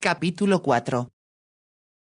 Capítulo 4.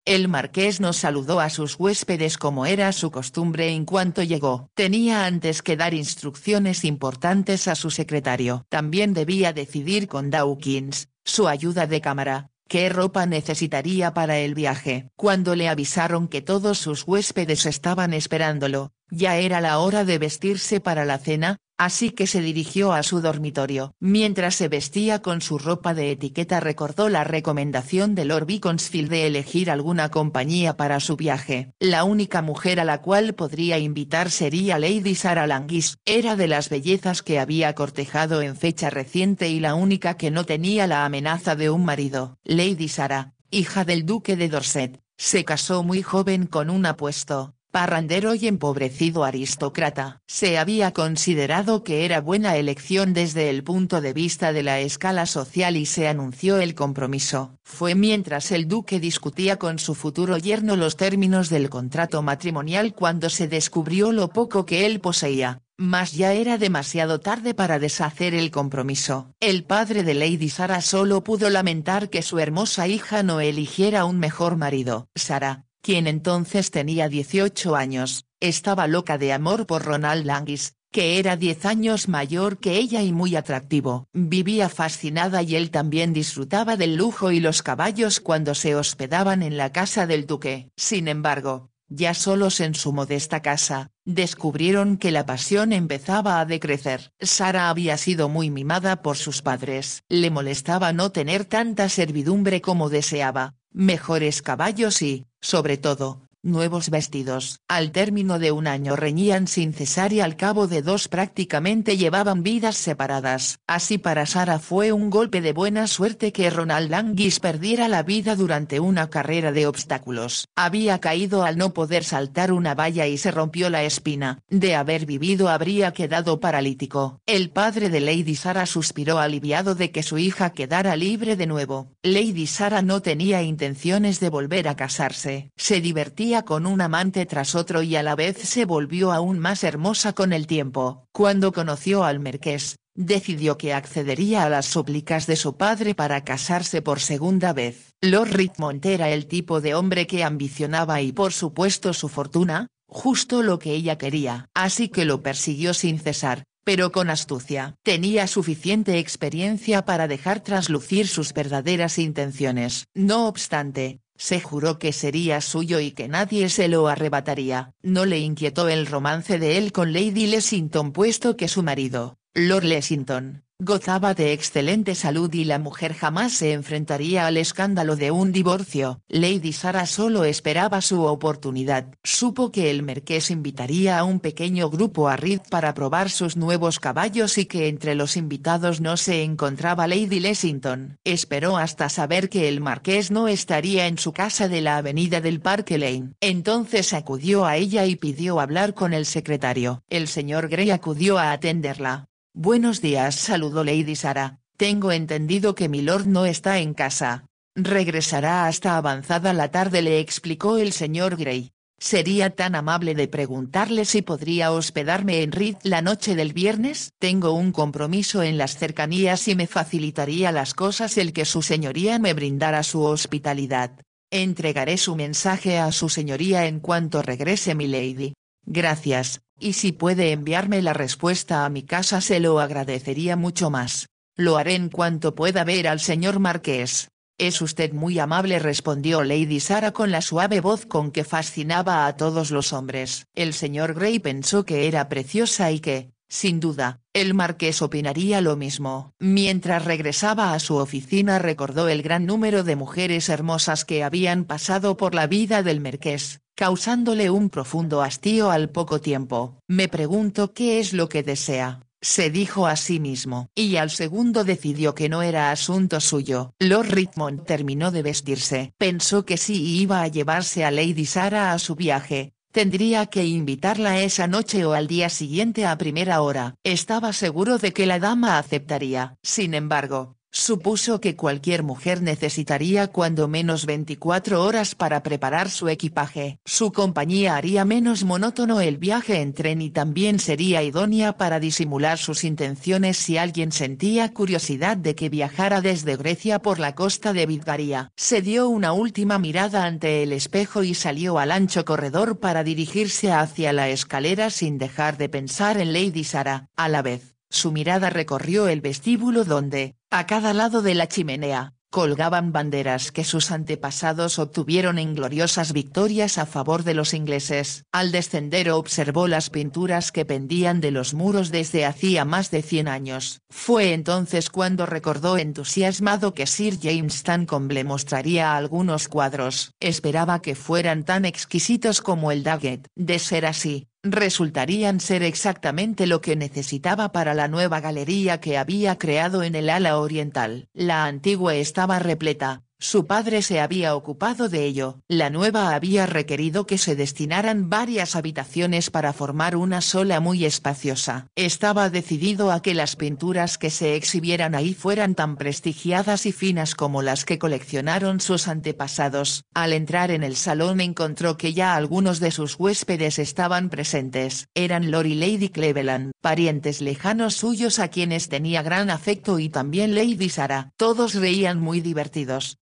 El marqués nos saludó a sus huéspedes como era su costumbre en cuanto llegó. Tenía antes que dar instrucciones importantes a su secretario. También debía decidir con Dawkins, su ayuda de cámara, qué ropa necesitaría para el viaje. Cuando le avisaron que todos sus huéspedes estaban esperándolo, ya era la hora de vestirse para la cena, Así que se dirigió a su dormitorio. Mientras se vestía con su ropa de etiqueta recordó la recomendación de Lord Beaconsfield de elegir alguna compañía para su viaje. La única mujer a la cual podría invitar sería Lady Sarah Languis. Era de las bellezas que había cortejado en fecha reciente y la única que no tenía la amenaza de un marido. Lady Sarah, hija del duque de Dorset, se casó muy joven con un apuesto, parrandero y empobrecido aristócrata. Se había considerado que era buena elección desde el punto de vista de la escala social y se anunció el compromiso. Fue mientras el duque discutía con su futuro yerno los términos del contrato matrimonial cuando se descubrió lo poco que él poseía. Mas ya era demasiado tarde para deshacer el compromiso. El padre de Lady Sara solo pudo lamentar que su hermosa hija no eligiera un mejor marido. Sara, quien entonces tenía 18 años, estaba loca de amor por Ronald Langis, que era 10 años mayor que ella y muy atractivo. Vivía fascinada y él también disfrutaba del lujo y los caballos cuando se hospedaban en la casa del duque. Sin embargo, ya solos en su modesta casa, descubrieron que la pasión empezaba a decrecer. Sara había sido muy mimada por sus padres. Le molestaba no tener tanta servidumbre como deseaba, mejores caballos y, sobre todo, nuevos vestidos. Al término de un año reñían sin cesar y al cabo de dos prácticamente llevaban vidas separadas. Así para Sara fue un golpe de buena suerte que Ronald Languis perdiera la vida durante una carrera de obstáculos. Había caído al no poder saltar una valla y se rompió la espina. De haber vivido habría quedado paralítico. El padre de Lady Sara suspiró aliviado de que su hija quedara libre de nuevo. Lady Sara no tenía intenciones de volver a casarse. Se divertía con un amante tras otro y a la vez se volvió aún más hermosa con el tiempo. Cuando conoció al marqués, decidió que accedería a las súplicas de su padre para casarse por segunda vez. Lord Richmond era el tipo de hombre que ambicionaba y por supuesto su fortuna, justo lo que ella quería. Así que lo persiguió sin cesar, pero con astucia. Tenía suficiente experiencia para dejar traslucir sus verdaderas intenciones. No obstante, se juró que sería suyo y que nadie se lo arrebataría. No le inquietó el romance de él con Lady Lessington puesto que su marido, Lord Lessington, Gozaba de excelente salud y la mujer jamás se enfrentaría al escándalo de un divorcio. Lady Sara solo esperaba su oportunidad. Supo que el marqués invitaría a un pequeño grupo a Reed para probar sus nuevos caballos y que entre los invitados no se encontraba Lady Lessington. Esperó hasta saber que el marqués no estaría en su casa de la avenida del Parque Lane. Entonces acudió a ella y pidió hablar con el secretario. El señor Grey acudió a atenderla. Buenos días, saludó Lady Sara. Tengo entendido que milord no está en casa. Regresará hasta avanzada la tarde, le explicó el señor Grey. Sería tan amable de preguntarle si podría hospedarme en Reed la noche del viernes. Tengo un compromiso en las cercanías y me facilitaría las cosas el que su señoría me brindara su hospitalidad. Entregaré su mensaje a su señoría en cuanto regrese mi lady. Gracias, y si puede enviarme la respuesta a mi casa se lo agradecería mucho más. Lo haré en cuanto pueda ver al señor Marqués. Es usted muy amable respondió Lady Sara con la suave voz con que fascinaba a todos los hombres. El señor Grey pensó que era preciosa y que, sin duda, el marqués opinaría lo mismo. Mientras regresaba a su oficina recordó el gran número de mujeres hermosas que habían pasado por la vida del marqués, causándole un profundo hastío al poco tiempo. Me pregunto qué es lo que desea, se dijo a sí mismo, y al segundo decidió que no era asunto suyo. Lord Richmond terminó de vestirse. Pensó que si iba a llevarse a Lady Sara a su viaje, Tendría que invitarla esa noche o al día siguiente a primera hora. Estaba seguro de que la dama aceptaría. Sin embargo, supuso que cualquier mujer necesitaría cuando menos 24 horas para preparar su equipaje. Su compañía haría menos monótono el viaje en tren y también sería idónea para disimular sus intenciones si alguien sentía curiosidad de que viajara desde Grecia por la costa de Vidgaría. Se dio una última mirada ante el espejo y salió al ancho corredor para dirigirse hacia la escalera sin dejar de pensar en Lady Sara, a la vez su mirada recorrió el vestíbulo donde, a cada lado de la chimenea, colgaban banderas que sus antepasados obtuvieron en gloriosas victorias a favor de los ingleses. Al descender observó las pinturas que pendían de los muros desde hacía más de 100 años. Fue entonces cuando recordó entusiasmado que Sir James Stancombe le mostraría algunos cuadros. Esperaba que fueran tan exquisitos como el Daggett. De ser así, resultarían ser exactamente lo que necesitaba para la nueva galería que había creado en el ala oriental. La antigua estaba repleta, su padre se había ocupado de ello. La nueva había requerido que se destinaran varias habitaciones para formar una sola muy espaciosa. Estaba decidido a que las pinturas que se exhibieran ahí fueran tan prestigiadas y finas como las que coleccionaron sus antepasados. Al entrar en el salón encontró que ya algunos de sus huéspedes estaban presentes. Eran Lori y Lady Cleveland, parientes lejanos suyos a quienes tenía gran afecto y también Lady Sarah. Todos reían muy divertidos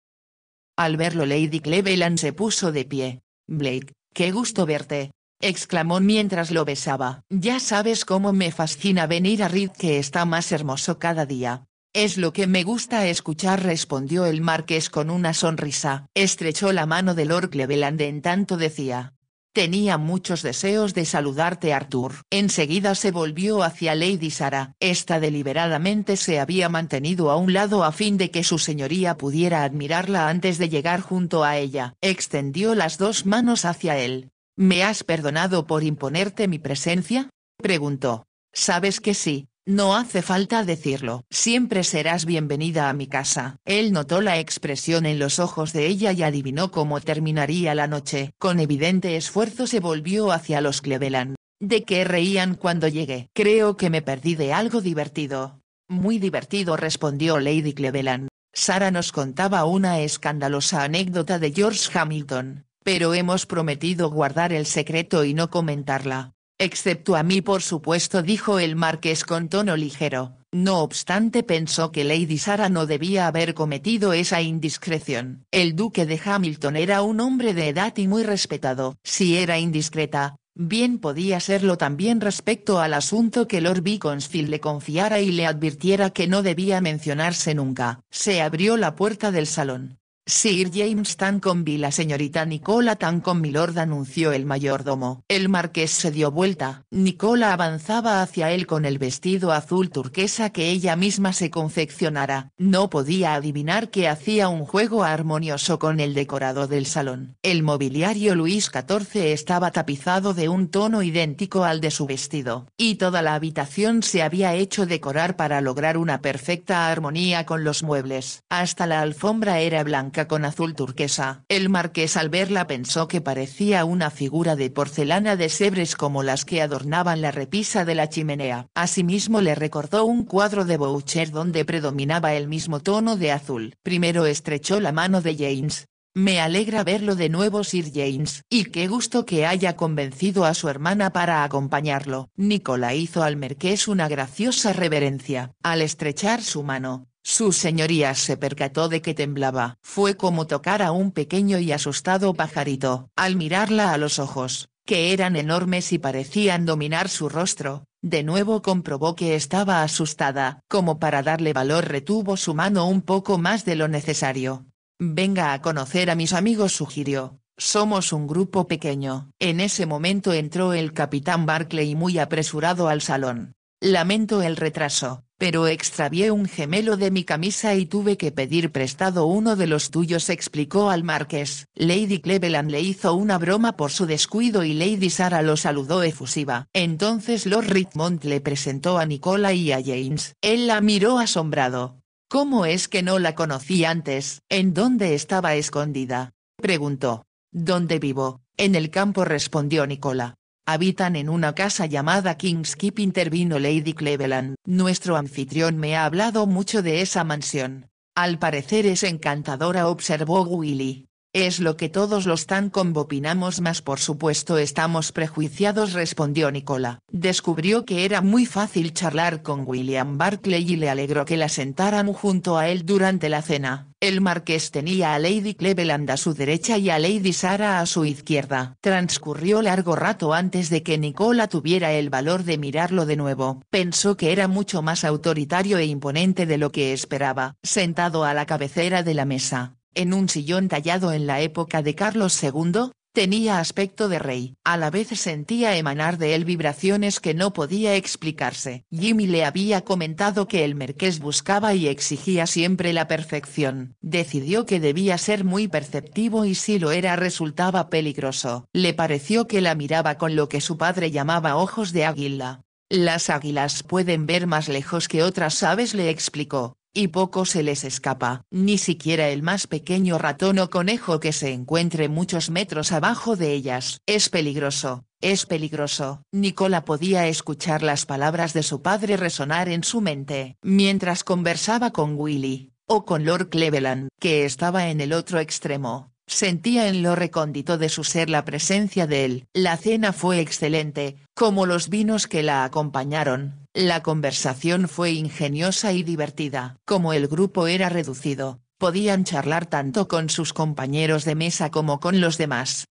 al verlo Lady Cleveland se puso de pie. Blake, qué gusto verte. exclamó mientras lo besaba. Ya sabes cómo me fascina venir a Reed que está más hermoso cada día. Es lo que me gusta escuchar, respondió el marqués con una sonrisa. Estrechó la mano de Lord Cleveland en tanto decía, Tenía muchos deseos de saludarte Arthur. Enseguida se volvió hacia Lady Sara. Esta deliberadamente se había mantenido a un lado a fin de que su señoría pudiera admirarla antes de llegar junto a ella. Extendió las dos manos hacia él. ¿Me has perdonado por imponerte mi presencia? preguntó. Sabes que sí, no hace falta decirlo. Siempre serás bienvenida a mi casa. Él notó la expresión en los ojos de ella y adivinó cómo terminaría la noche. Con evidente esfuerzo se volvió hacia los Cleveland. ¿De qué reían cuando llegué? Creo que me perdí de algo divertido. Muy divertido respondió Lady Cleveland. Sara nos contaba una escandalosa anécdota de George Hamilton, pero hemos prometido guardar el secreto y no comentarla. Excepto a mí por supuesto dijo el marqués con tono ligero, no obstante pensó que Lady Sara no debía haber cometido esa indiscreción. El duque de Hamilton era un hombre de edad y muy respetado. Si era indiscreta, bien podía serlo también respecto al asunto que Lord Beaconsfield le confiara y le advirtiera que no debía mencionarse nunca. Se abrió la puerta del salón. Sir James Tanconby la señorita Nicola con Lord anunció el mayordomo. El marqués se dio vuelta. Nicola avanzaba hacia él con el vestido azul turquesa que ella misma se confeccionara. No podía adivinar que hacía un juego armonioso con el decorado del salón. El mobiliario Luis XIV estaba tapizado de un tono idéntico al de su vestido, y toda la habitación se había hecho decorar para lograr una perfecta armonía con los muebles. Hasta la alfombra era blanca con azul turquesa. El marqués al verla pensó que parecía una figura de porcelana de sebres como las que adornaban la repisa de la chimenea. Asimismo le recordó un cuadro de Boucher donde predominaba el mismo tono de azul. Primero estrechó la mano de James, me alegra verlo de nuevo Sir James, y qué gusto que haya convencido a su hermana para acompañarlo. Nicola hizo al marqués una graciosa reverencia. Al estrechar su mano, su señoría se percató de que temblaba. Fue como tocar a un pequeño y asustado pajarito. Al mirarla a los ojos, que eran enormes y parecían dominar su rostro, de nuevo comprobó que estaba asustada. Como para darle valor retuvo su mano un poco más de lo necesario. Venga a conocer a mis amigos sugirió. Somos un grupo pequeño. En ese momento entró el capitán Barclay muy apresurado al salón. Lamento el retraso, pero extravié un gemelo de mi camisa y tuve que pedir prestado uno de los tuyos, explicó al marqués. Lady Cleveland le hizo una broma por su descuido y Lady Sara lo saludó efusiva. Entonces Lord Richmond le presentó a Nicola y a James. Él la miró asombrado. ¿Cómo es que no la conocí antes? ¿En dónde estaba escondida? preguntó. ¿Dónde vivo? En el campo respondió Nicola habitan en una casa llamada King's Keep intervino Lady Cleveland. Nuestro anfitrión me ha hablado mucho de esa mansión. Al parecer es encantadora observó Willy. Es lo que todos los tan convopinamos más por supuesto estamos prejuiciados respondió Nicola. Descubrió que era muy fácil charlar con William Barclay y le alegró que la sentaran junto a él durante la cena. El marqués tenía a Lady Cleveland a su derecha y a Lady Sarah a su izquierda. Transcurrió largo rato antes de que Nicola tuviera el valor de mirarlo de nuevo. Pensó que era mucho más autoritario e imponente de lo que esperaba. Sentado a la cabecera de la mesa, en un sillón tallado en la época de Carlos II, tenía aspecto de rey. A la vez sentía emanar de él vibraciones que no podía explicarse. Jimmy le había comentado que el marqués buscaba y exigía siempre la perfección. Decidió que debía ser muy perceptivo y si lo era resultaba peligroso. Le pareció que la miraba con lo que su padre llamaba ojos de águila. Las águilas pueden ver más lejos que otras aves le explicó y poco se les escapa, ni siquiera el más pequeño ratón o conejo que se encuentre muchos metros abajo de ellas. Es peligroso, es peligroso. Nicola podía escuchar las palabras de su padre resonar en su mente, mientras conversaba con Willy, o con Lord Cleveland, que estaba en el otro extremo. Sentía en lo recóndito de su ser la presencia de él. La cena fue excelente, como los vinos que la acompañaron, la conversación fue ingeniosa y divertida. Como el grupo era reducido, podían charlar tanto con sus compañeros de mesa como con los demás.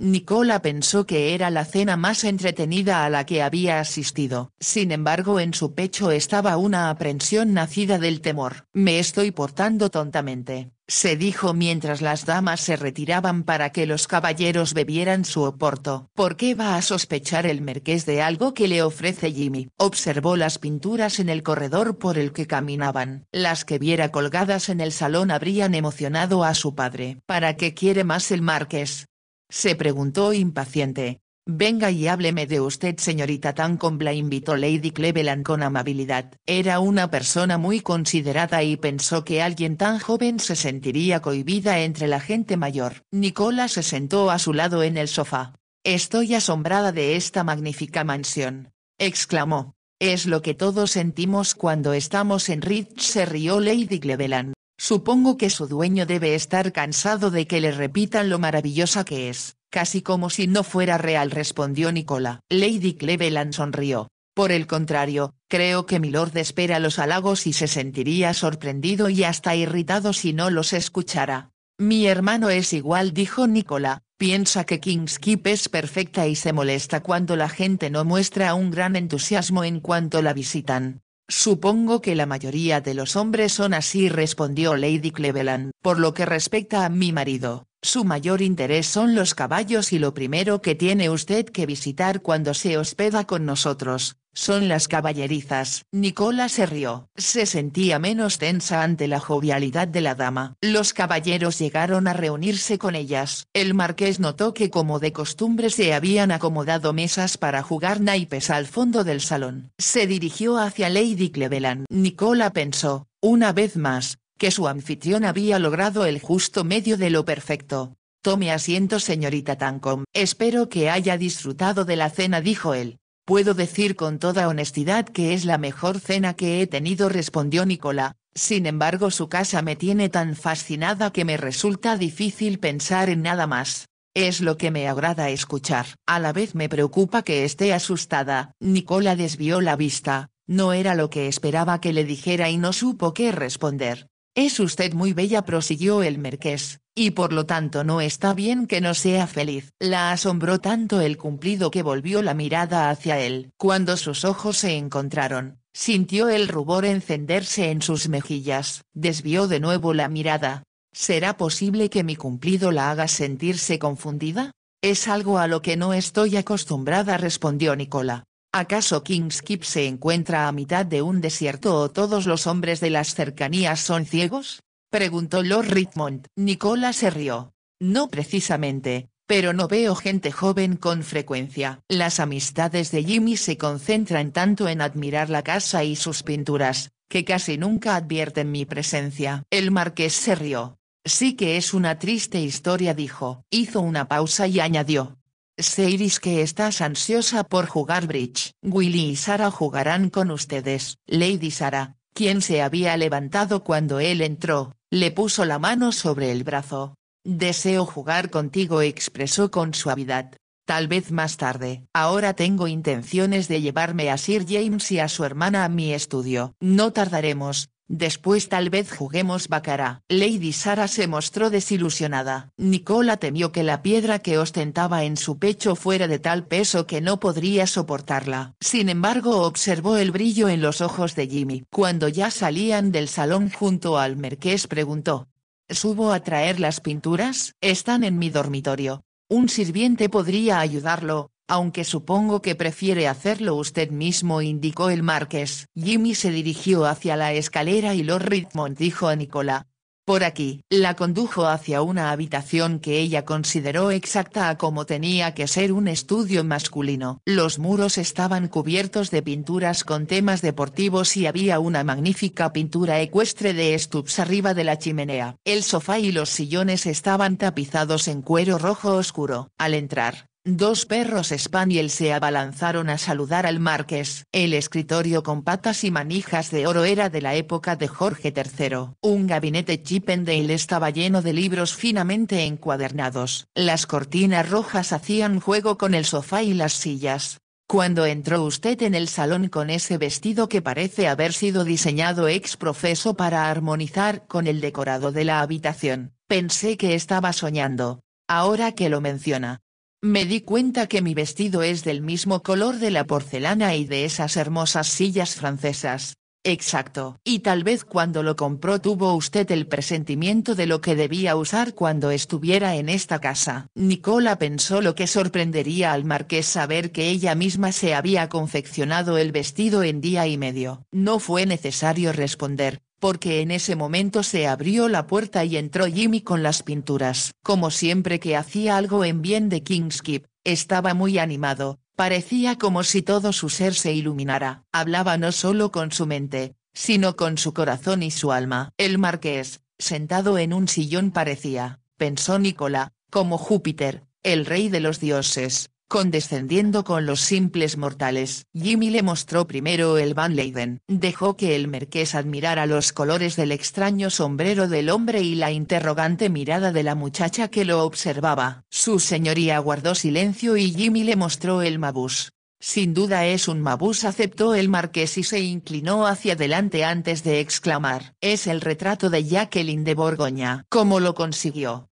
Nicola pensó que era la cena más entretenida a la que había asistido. Sin embargo en su pecho estaba una aprensión nacida del temor. Me estoy portando tontamente, se dijo mientras las damas se retiraban para que los caballeros bebieran su oporto. ¿Por qué va a sospechar el marqués de algo que le ofrece Jimmy? Observó las pinturas en el corredor por el que caminaban. Las que viera colgadas en el salón habrían emocionado a su padre. ¿Para qué quiere más el marqués? se preguntó impaciente. Venga y hábleme de usted, señorita Tan la invitó Lady Cleveland con amabilidad. Era una persona muy considerada y pensó que alguien tan joven se sentiría cohibida entre la gente mayor. Nicola se sentó a su lado en el sofá. Estoy asombrada de esta magnífica mansión, exclamó. Es lo que todos sentimos cuando estamos en Rich, se rió Lady Cleveland. Supongo que su dueño debe estar cansado de que le repitan lo maravillosa que es, casi como si no fuera real, respondió Nicola. Lady Cleveland sonrió. Por el contrario, creo que Lord espera los halagos y se sentiría sorprendido y hasta irritado si no los escuchara. Mi hermano es igual, dijo Nicola, piensa que Kings Keep es perfecta y se molesta cuando la gente no muestra un gran entusiasmo en cuanto la visitan. Supongo que la mayoría de los hombres son así, respondió Lady Cleveland. Por lo que respecta a mi marido, su mayor interés son los caballos y lo primero que tiene usted que visitar cuando se hospeda con nosotros, son las caballerizas. Nicola se rió. Se sentía menos tensa ante la jovialidad de la dama. Los caballeros llegaron a reunirse con ellas. El marqués notó que como de costumbre se habían acomodado mesas para jugar naipes al fondo del salón. Se dirigió hacia Lady Cleveland. Nicola pensó, una vez más, que su anfitrión había logrado el justo medio de lo perfecto. Tome asiento señorita Tancom. Espero que haya disfrutado de la cena dijo él. Puedo decir con toda honestidad que es la mejor cena que he tenido, respondió Nicola, sin embargo su casa me tiene tan fascinada que me resulta difícil pensar en nada más. Es lo que me agrada escuchar. A la vez me preocupa que esté asustada. Nicola desvió la vista, no era lo que esperaba que le dijera y no supo qué responder. Es usted muy bella, prosiguió el marqués y por lo tanto no está bien que no sea feliz. La asombró tanto el cumplido que volvió la mirada hacia él. Cuando sus ojos se encontraron, sintió el rubor encenderse en sus mejillas. Desvió de nuevo la mirada. ¿Será posible que mi cumplido la haga sentirse confundida? Es algo a lo que no estoy acostumbrada, respondió Nicola. ¿Acaso Kingskip se encuentra a mitad de un desierto o todos los hombres de las cercanías son ciegos? Preguntó Lord Richmond. Nicola se rió. No precisamente, pero no veo gente joven con frecuencia. Las amistades de Jimmy se concentran tanto en admirar la casa y sus pinturas, que casi nunca advierten mi presencia. El marqués se rió. Sí que es una triste historia, dijo. Hizo una pausa y añadió. Sé que estás ansiosa por jugar bridge. Willy y Sara jugarán con ustedes. Lady Sara, quien se había levantado cuando él entró, le puso la mano sobre el brazo. Deseo jugar contigo, expresó con suavidad. Tal vez más tarde. Ahora tengo intenciones de llevarme a Sir James y a su hermana a mi estudio. No tardaremos, Después tal vez juguemos bacará. Lady Sara se mostró desilusionada. Nicola temió que la piedra que ostentaba en su pecho fuera de tal peso que no podría soportarla. Sin embargo observó el brillo en los ojos de Jimmy. Cuando ya salían del salón junto al merqués preguntó. ¿Subo a traer las pinturas? Están en mi dormitorio. Un sirviente podría ayudarlo, aunque supongo que prefiere hacerlo usted mismo, indicó el marqués. Jimmy se dirigió hacia la escalera y Lord Richmond dijo a Nicola. Por aquí, la condujo hacia una habitación que ella consideró exacta a como tenía que ser un estudio masculino. Los muros estaban cubiertos de pinturas con temas deportivos y había una magnífica pintura ecuestre de Stubbs arriba de la chimenea. El sofá y los sillones estaban tapizados en cuero rojo oscuro. Al entrar, Dos perros spaniel se abalanzaron a saludar al marqués. El escritorio con patas y manijas de oro era de la época de Jorge III. Un gabinete Chippendale estaba lleno de libros finamente encuadernados. Las cortinas rojas hacían juego con el sofá y las sillas. Cuando entró usted en el salón con ese vestido que parece haber sido diseñado ex profeso para armonizar con el decorado de la habitación, pensé que estaba soñando. Ahora que lo menciona, me di cuenta que mi vestido es del mismo color de la porcelana y de esas hermosas sillas francesas. Exacto. Y tal vez cuando lo compró tuvo usted el presentimiento de lo que debía usar cuando estuviera en esta casa. Nicola pensó lo que sorprendería al marqués saber que ella misma se había confeccionado el vestido en día y medio. No fue necesario responder, porque en ese momento se abrió la puerta y entró Jimmy con las pinturas. Como siempre que hacía algo en bien de Kingskip, estaba muy animado, parecía como si todo su ser se iluminara. Hablaba no solo con su mente, sino con su corazón y su alma. El marqués, sentado en un sillón parecía, pensó Nicola, como Júpiter, el rey de los dioses, condescendiendo con los simples mortales. Jimmy le mostró primero el Van Leyden, dejó que el marqués admirara los colores del extraño sombrero del hombre y la interrogante mirada de la muchacha que lo observaba. Su señoría guardó silencio y Jimmy le mostró el Mabus. Sin duda es un mabús aceptó el marqués y se inclinó hacia adelante antes de exclamar. Es el retrato de Jacqueline de Borgoña. ¿Cómo lo consiguió?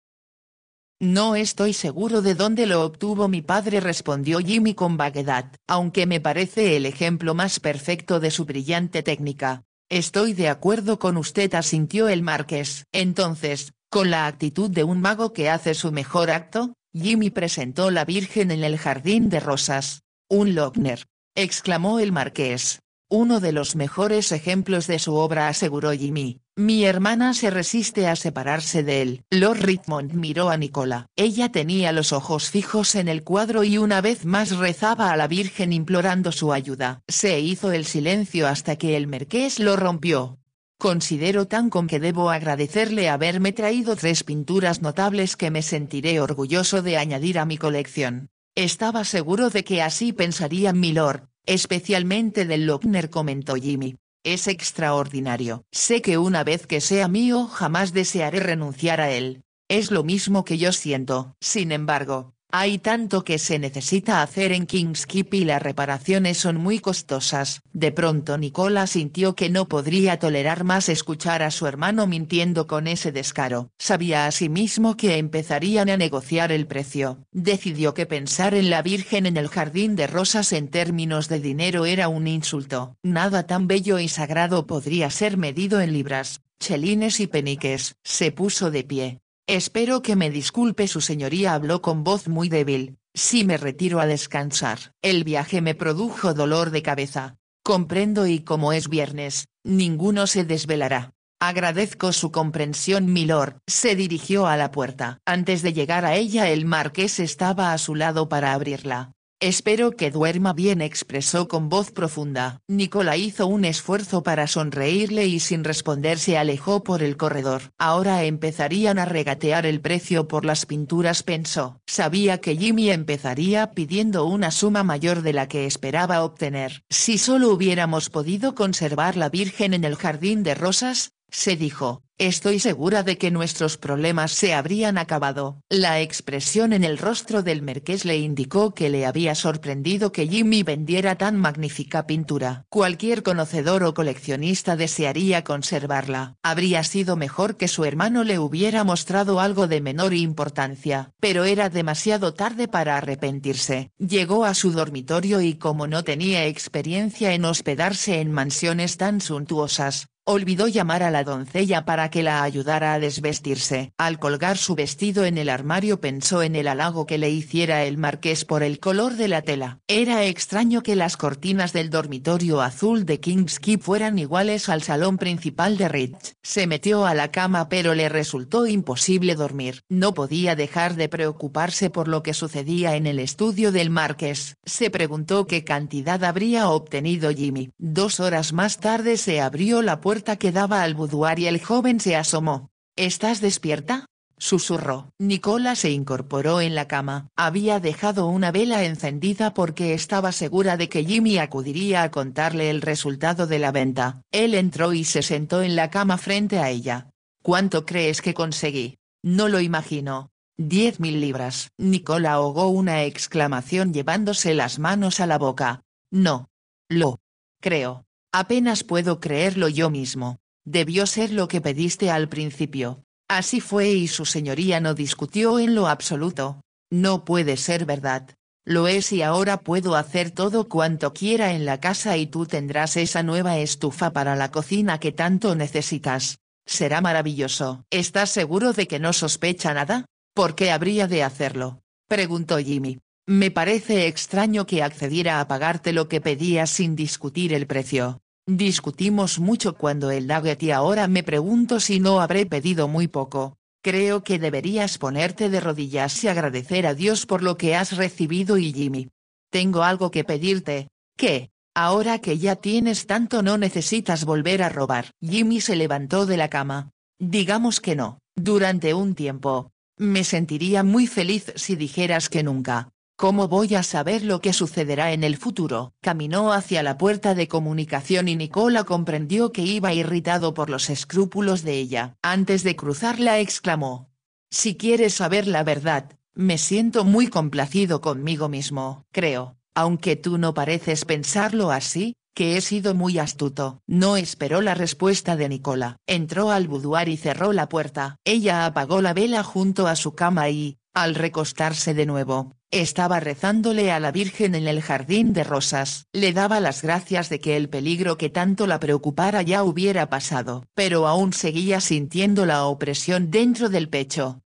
No estoy seguro de dónde lo obtuvo mi padre, respondió Jimmy con vaguedad, aunque me parece el ejemplo más perfecto de su brillante técnica. Estoy de acuerdo con usted, asintió el marqués. Entonces, con la actitud de un mago que hace su mejor acto, Jimmy presentó la Virgen en el jardín de rosas. Un Lochner. exclamó el marqués. Uno de los mejores ejemplos de su obra aseguró Jimmy, mi hermana se resiste a separarse de él. Lord Richmond miró a Nicola. Ella tenía los ojos fijos en el cuadro y una vez más rezaba a la Virgen implorando su ayuda. Se hizo el silencio hasta que el merqués lo rompió. Considero tan con que debo agradecerle haberme traído tres pinturas notables que me sentiré orgulloso de añadir a mi colección. Estaba seguro de que así pensaría mi lord, especialmente del Lochner comentó Jimmy. Es extraordinario. Sé que una vez que sea mío jamás desearé renunciar a él. Es lo mismo que yo siento. Sin embargo, hay tanto que se necesita hacer en Kings Kingskip y las reparaciones son muy costosas. De pronto Nicola sintió que no podría tolerar más escuchar a su hermano mintiendo con ese descaro. Sabía a sí mismo que empezarían a negociar el precio. Decidió que pensar en la Virgen en el jardín de rosas en términos de dinero era un insulto. Nada tan bello y sagrado podría ser medido en libras, chelines y peniques. Se puso de pie, Espero que me disculpe su señoría habló con voz muy débil, si me retiro a descansar. El viaje me produjo dolor de cabeza. Comprendo y como es viernes, ninguno se desvelará. Agradezco su comprensión, milord. Se dirigió a la puerta. Antes de llegar a ella, el marqués estaba a su lado para abrirla. Espero que duerma bien expresó con voz profunda. Nicola hizo un esfuerzo para sonreírle y sin responder se alejó por el corredor. Ahora empezarían a regatear el precio por las pinturas pensó. Sabía que Jimmy empezaría pidiendo una suma mayor de la que esperaba obtener. Si solo hubiéramos podido conservar la Virgen en el jardín de rosas, se dijo, estoy segura de que nuestros problemas se habrían acabado. La expresión en el rostro del Merqués le indicó que le había sorprendido que Jimmy vendiera tan magnífica pintura. Cualquier conocedor o coleccionista desearía conservarla. Habría sido mejor que su hermano le hubiera mostrado algo de menor importancia, pero era demasiado tarde para arrepentirse. Llegó a su dormitorio y como no tenía experiencia en hospedarse en mansiones tan suntuosas, olvidó llamar a la doncella para que la ayudara a desvestirse. Al colgar su vestido en el armario pensó en el halago que le hiciera el marqués por el color de la tela. Era extraño que las cortinas del dormitorio azul de King's fueran iguales al salón principal de Rich. Se metió a la cama pero le resultó imposible dormir. No podía dejar de preocuparse por lo que sucedía en el estudio del marqués. Se preguntó qué cantidad habría obtenido Jimmy. Dos horas más tarde se abrió la puerta que daba al boudoir y el joven se asomó. ¿Estás despierta? susurró. Nicola se incorporó en la cama. Había dejado una vela encendida porque estaba segura de que Jimmy acudiría a contarle el resultado de la venta. Él entró y se sentó en la cama frente a ella. ¿Cuánto crees que conseguí? No lo imagino. Diez mil libras. Nicola ahogó una exclamación llevándose las manos a la boca. No. Lo. Creo. Apenas puedo creerlo yo mismo. Debió ser lo que pediste al principio. Así fue y su señoría no discutió en lo absoluto. No puede ser verdad. Lo es y ahora puedo hacer todo cuanto quiera en la casa y tú tendrás esa nueva estufa para la cocina que tanto necesitas. Será maravilloso. ¿Estás seguro de que no sospecha nada? ¿Por qué habría de hacerlo? Preguntó Jimmy. Me parece extraño que accediera a pagarte lo que pedías sin discutir el precio. Discutimos mucho cuando el nugget y ahora me pregunto si no habré pedido muy poco. Creo que deberías ponerte de rodillas y agradecer a Dios por lo que has recibido y Jimmy. Tengo algo que pedirte. ¿Qué? Ahora que ya tienes tanto no necesitas volver a robar. Jimmy se levantó de la cama. Digamos que no, durante un tiempo. Me sentiría muy feliz si dijeras que nunca. ¿Cómo voy a saber lo que sucederá en el futuro? Caminó hacia la puerta de comunicación y Nicola comprendió que iba irritado por los escrúpulos de ella. Antes de cruzarla exclamó. Si quieres saber la verdad, me siento muy complacido conmigo mismo. Creo, aunque tú no pareces pensarlo así, que he sido muy astuto. No esperó la respuesta de Nicola. Entró al boudoir y cerró la puerta. Ella apagó la vela junto a su cama y, al recostarse de nuevo, estaba rezándole a la Virgen en el jardín de rosas. Le daba las gracias de que el peligro que tanto la preocupara ya hubiera pasado, pero aún seguía sintiendo la opresión dentro del pecho.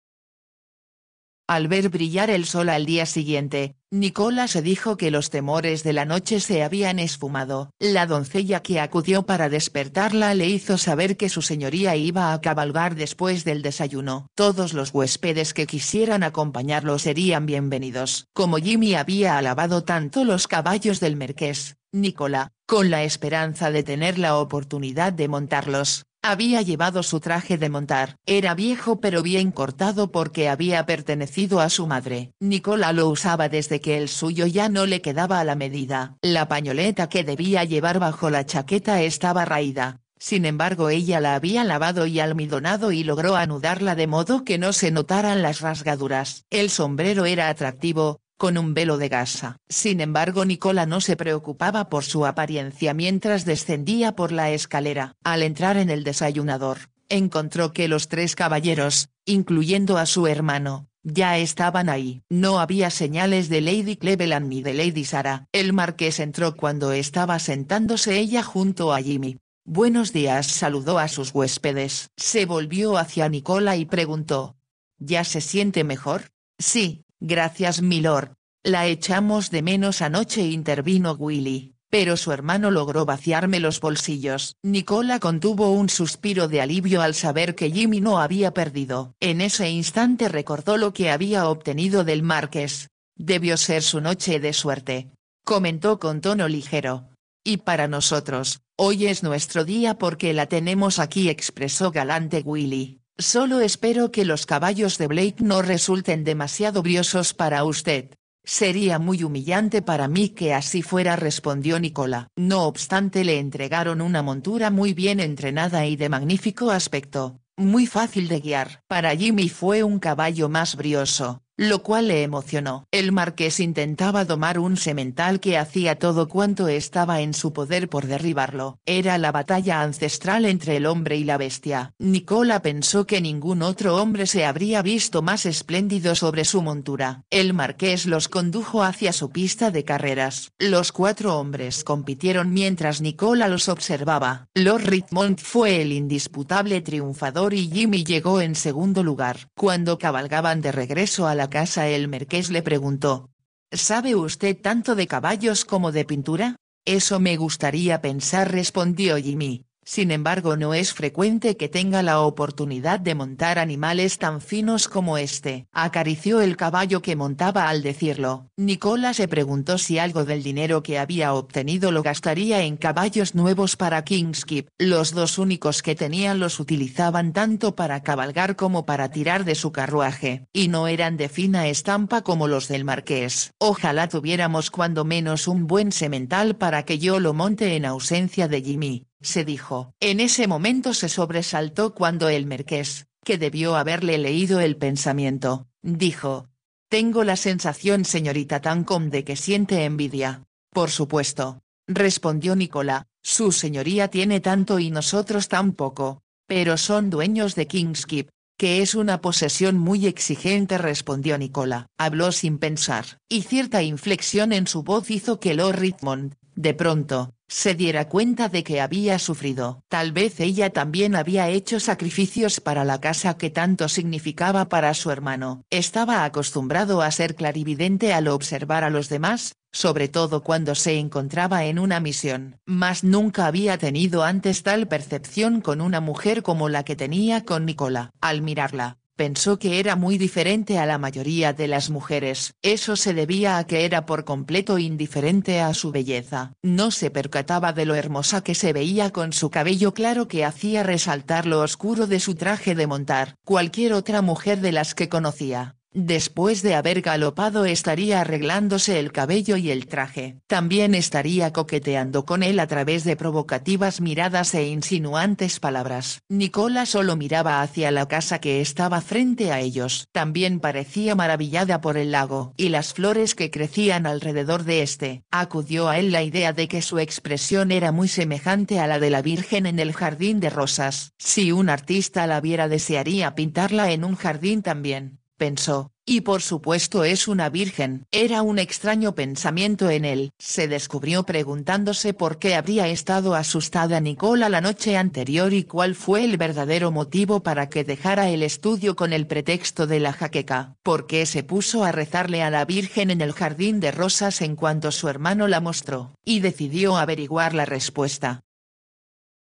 Al ver brillar el sol al día siguiente, Nicola se dijo que los temores de la noche se habían esfumado. La doncella que acudió para despertarla le hizo saber que su señoría iba a cabalgar después del desayuno. Todos los huéspedes que quisieran acompañarlo serían bienvenidos. Como Jimmy había alabado tanto los caballos del marqués, Nicola, con la esperanza de tener la oportunidad de montarlos, había llevado su traje de montar, era viejo pero bien cortado porque había pertenecido a su madre. Nicola lo usaba desde que el suyo ya no le quedaba a la medida. La pañoleta que debía llevar bajo la chaqueta estaba raída, sin embargo ella la había lavado y almidonado y logró anudarla de modo que no se notaran las rasgaduras. El sombrero era atractivo, con un velo de gasa. Sin embargo Nicola no se preocupaba por su apariencia mientras descendía por la escalera. Al entrar en el desayunador, encontró que los tres caballeros, incluyendo a su hermano, ya estaban ahí. No había señales de Lady Cleveland ni de Lady Sarah. El marqués entró cuando estaba sentándose ella junto a Jimmy. Buenos días saludó a sus huéspedes. Se volvió hacia Nicola y preguntó. ¿Ya se siente mejor? Sí, Gracias, milord. La echamos de menos anoche, intervino Willy, pero su hermano logró vaciarme los bolsillos. Nicola contuvo un suspiro de alivio al saber que Jimmy no había perdido. En ese instante recordó lo que había obtenido del marqués. Debió ser su noche de suerte. Comentó con tono ligero. Y para nosotros, hoy es nuestro día porque la tenemos aquí, expresó galante Willy. Solo espero que los caballos de Blake no resulten demasiado briosos para usted. Sería muy humillante para mí que así fuera, respondió Nicola. No obstante, le entregaron una montura muy bien entrenada y de magnífico aspecto, muy fácil de guiar. Para Jimmy fue un caballo más brioso, lo cual le emocionó. El marqués intentaba domar un semental que hacía todo cuanto estaba en su poder por derribarlo. Era la batalla ancestral entre el hombre y la bestia. Nicola pensó que ningún otro hombre se habría visto más espléndido sobre su montura. El marqués los condujo hacia su pista de carreras. Los cuatro hombres compitieron mientras Nicola los observaba. Lord Richmond fue el indisputable triunfador y Jimmy llegó en segundo lugar. Cuando cabalgaban de regreso a la casa el marqués le preguntó. ¿Sabe usted tanto de caballos como de pintura? Eso me gustaría pensar respondió Jimmy sin embargo no es frecuente que tenga la oportunidad de montar animales tan finos como este. Acarició el caballo que montaba al decirlo. Nicola se preguntó si algo del dinero que había obtenido lo gastaría en caballos nuevos para Kingskip. Los dos únicos que tenían los utilizaban tanto para cabalgar como para tirar de su carruaje, y no eran de fina estampa como los del marqués. Ojalá tuviéramos cuando menos un buen semental para que yo lo monte en ausencia de Jimmy se dijo. En ese momento se sobresaltó cuando el merqués, que debió haberle leído el pensamiento, dijo. Tengo la sensación señorita Tancom de que siente envidia. Por supuesto, respondió Nicola, su señoría tiene tanto y nosotros tampoco, pero son dueños de Kingskip, que es una posesión muy exigente respondió Nicola. Habló sin pensar, y cierta inflexión en su voz hizo que Lord Richmond, de pronto, se diera cuenta de que había sufrido. Tal vez ella también había hecho sacrificios para la casa que tanto significaba para su hermano. Estaba acostumbrado a ser clarividente al observar a los demás, sobre todo cuando se encontraba en una misión. Mas nunca había tenido antes tal percepción con una mujer como la que tenía con Nicola. Al mirarla, pensó que era muy diferente a la mayoría de las mujeres, eso se debía a que era por completo indiferente a su belleza. No se percataba de lo hermosa que se veía con su cabello claro que hacía resaltar lo oscuro de su traje de montar. Cualquier otra mujer de las que conocía, Después de haber galopado estaría arreglándose el cabello y el traje. También estaría coqueteando con él a través de provocativas miradas e insinuantes palabras. Nicola solo miraba hacia la casa que estaba frente a ellos. También parecía maravillada por el lago y las flores que crecían alrededor de este. Acudió a él la idea de que su expresión era muy semejante a la de la Virgen en el jardín de rosas. Si un artista la viera desearía pintarla en un jardín también pensó, y por supuesto es una virgen. Era un extraño pensamiento en él. Se descubrió preguntándose por qué habría estado asustada Nicola la noche anterior y cuál fue el verdadero motivo para que dejara el estudio con el pretexto de la jaqueca. ¿Por qué se puso a rezarle a la Virgen en el jardín de rosas en cuanto su hermano la mostró? Y decidió averiguar la respuesta.